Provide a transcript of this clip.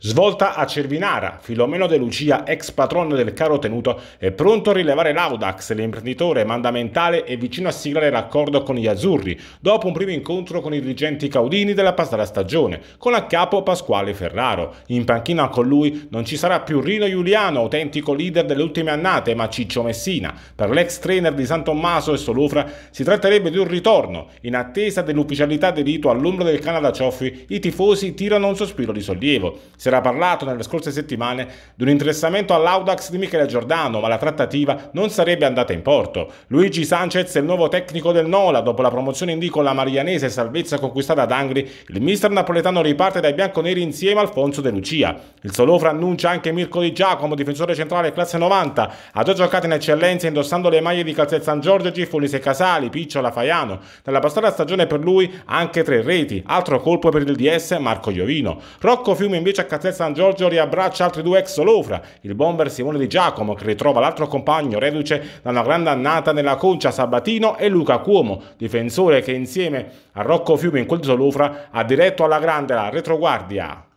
Svolta a Cervinara, Filomeno De Lucia, ex patrono del caro tenuto, è pronto a rilevare l'Audax, l'imprenditore mandamentale e vicino a siglare l'accordo con gli azzurri, dopo un primo incontro con i dirigenti caudini della passata stagione, con a capo Pasquale Ferraro. In panchina con lui non ci sarà più Rino Giuliano, autentico leader delle ultime annate, ma Ciccio Messina. Per l'ex trainer di San Tommaso e Solufra si tratterebbe di un ritorno. In attesa dell'ufficialità del rito all'ombra del Canada Cioffi, i tifosi tirano un sospiro di sollievo. Si era parlato nelle scorse settimane di un interessamento all'Audax di Michele Giordano, ma la trattativa non sarebbe andata in porto. Luigi Sanchez è il nuovo tecnico del Nola. Dopo la promozione in D con la Marianese e salvezza conquistata ad Angri, il mister napoletano riparte dai bianconeri insieme a Alfonso De Lucia. Il Solofra annuncia anche Mirko Di Giacomo, difensore centrale classe 90. Ha già giocato in eccellenza indossando le maglie di Calzet San Giorgio, Gifolise Casali, Picciola, Faiano. Nella passata stagione per lui anche tre reti. Altro colpo per il DS Marco Iovino. Rocco Fiume invece ha Castel San Giorgio riabbraccia altri due ex Solofra, il bomber Simone Di Giacomo che ritrova l'altro compagno reduce da una grande annata nella concia Sabatino e Luca Cuomo, difensore che insieme a Rocco Fiume in quel Solofra ha diretto alla grande la retroguardia.